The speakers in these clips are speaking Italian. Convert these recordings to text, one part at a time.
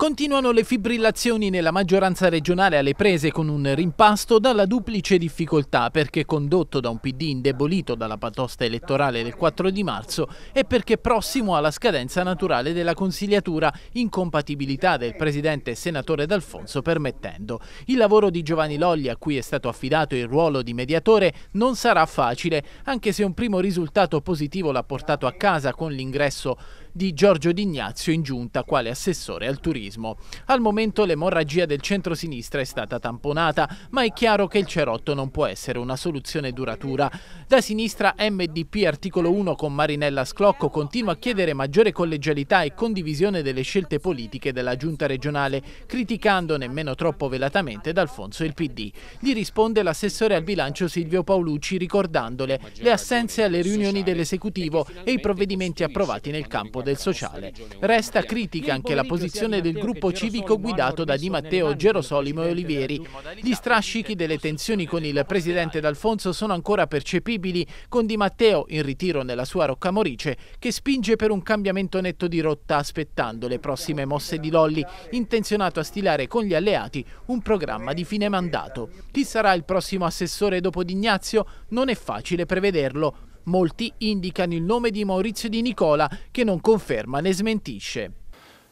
Continuano le fibrillazioni nella maggioranza regionale alle prese con un rimpasto dalla duplice difficoltà perché condotto da un PD indebolito dalla patosta elettorale del 4 di marzo e perché prossimo alla scadenza naturale della consigliatura, incompatibilità del presidente e senatore D'Alfonso permettendo. Il lavoro di Giovanni Lolli a cui è stato affidato il ruolo di mediatore non sarà facile, anche se un primo risultato positivo l'ha portato a casa con l'ingresso di Giorgio D'Ignazio in giunta quale assessore al turismo. Al momento l'emorragia del centro-sinistra è stata tamponata, ma è chiaro che il cerotto non può essere una soluzione duratura. Da sinistra MDP articolo 1 con Marinella Sclocco continua a chiedere maggiore collegialità e condivisione delle scelte politiche della giunta regionale, criticando nemmeno troppo velatamente D'Alfonso il PD. Gli risponde l'assessore al bilancio Silvio Paolucci ricordandole le assenze alle riunioni dell'esecutivo e i provvedimenti approvati nel campo campo del sociale. Resta critica anche la posizione del gruppo civico guidato da Di Matteo, Gerosolimo e Olivieri. Gli strascichi delle tensioni con il presidente D'Alfonso sono ancora percepibili, con Di Matteo in ritiro nella sua Roccamorice, che spinge per un cambiamento netto di rotta aspettando le prossime mosse di Lolli, intenzionato a stilare con gli alleati un programma di fine mandato. Chi sarà il prossimo assessore dopo Di Ignazio? Non è facile prevederlo, Molti indicano il nome di Maurizio Di Nicola che non conferma né smentisce.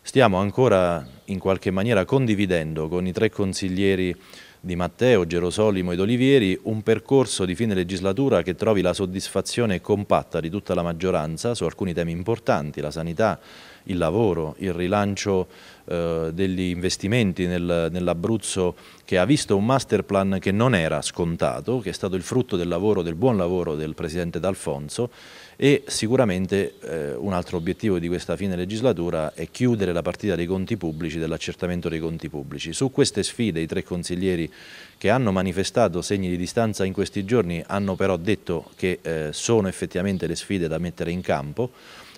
Stiamo ancora in qualche maniera condividendo con i tre consiglieri di Matteo, Gerosolimo ed Olivieri un percorso di fine legislatura che trovi la soddisfazione compatta di tutta la maggioranza su alcuni temi importanti, la sanità, il lavoro, il rilancio eh, degli investimenti nel, nell'Abruzzo che ha visto un master plan che non era scontato, che è stato il frutto del lavoro, del buon lavoro del Presidente D'Alfonso e sicuramente eh, un altro obiettivo di questa fine legislatura è chiudere la partita dei conti pubblici, dell'accertamento dei conti pubblici. Su queste sfide i tre consiglieri che hanno manifestato segni di distanza in questi giorni hanno però detto che eh, sono effettivamente le sfide da mettere in campo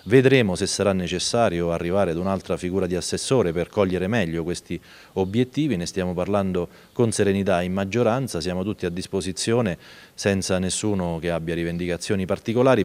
Vedremo se sarà necessario arrivare ad un'altra figura di assessore per cogliere meglio questi obiettivi, ne stiamo parlando con serenità in maggioranza, siamo tutti a disposizione senza nessuno che abbia rivendicazioni particolari.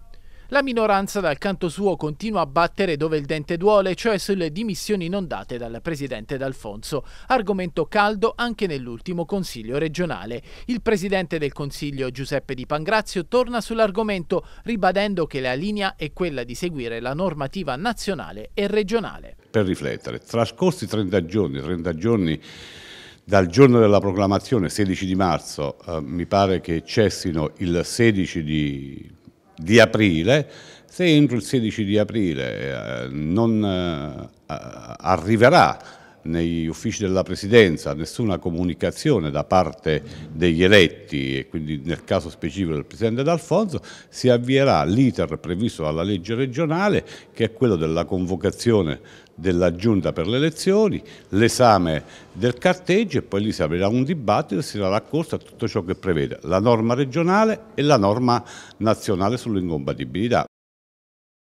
La minoranza dal canto suo continua a battere dove il dente duole, cioè sulle dimissioni non date dal presidente D'Alfonso, argomento caldo anche nell'ultimo consiglio regionale. Il presidente del consiglio Giuseppe Di Pangrazio torna sull'argomento ribadendo che la linea è quella di seguire la normativa nazionale e regionale. Per riflettere, trascorsi 30 giorni, 30 giorni dal giorno della proclamazione, 16 di marzo, eh, mi pare che cessino il 16 di di aprile, se entro il 16 di aprile eh, non eh, arriverà negli uffici della Presidenza nessuna comunicazione da parte degli eletti e quindi nel caso specifico del Presidente D'Alfonso, si avvierà l'iter previsto dalla legge regionale che è quello della convocazione della Giunta per le elezioni, l'esame del carteggio e poi lì si aprirà un dibattito e si darà corso a tutto ciò che prevede la norma regionale e la norma nazionale sull'incompatibilità.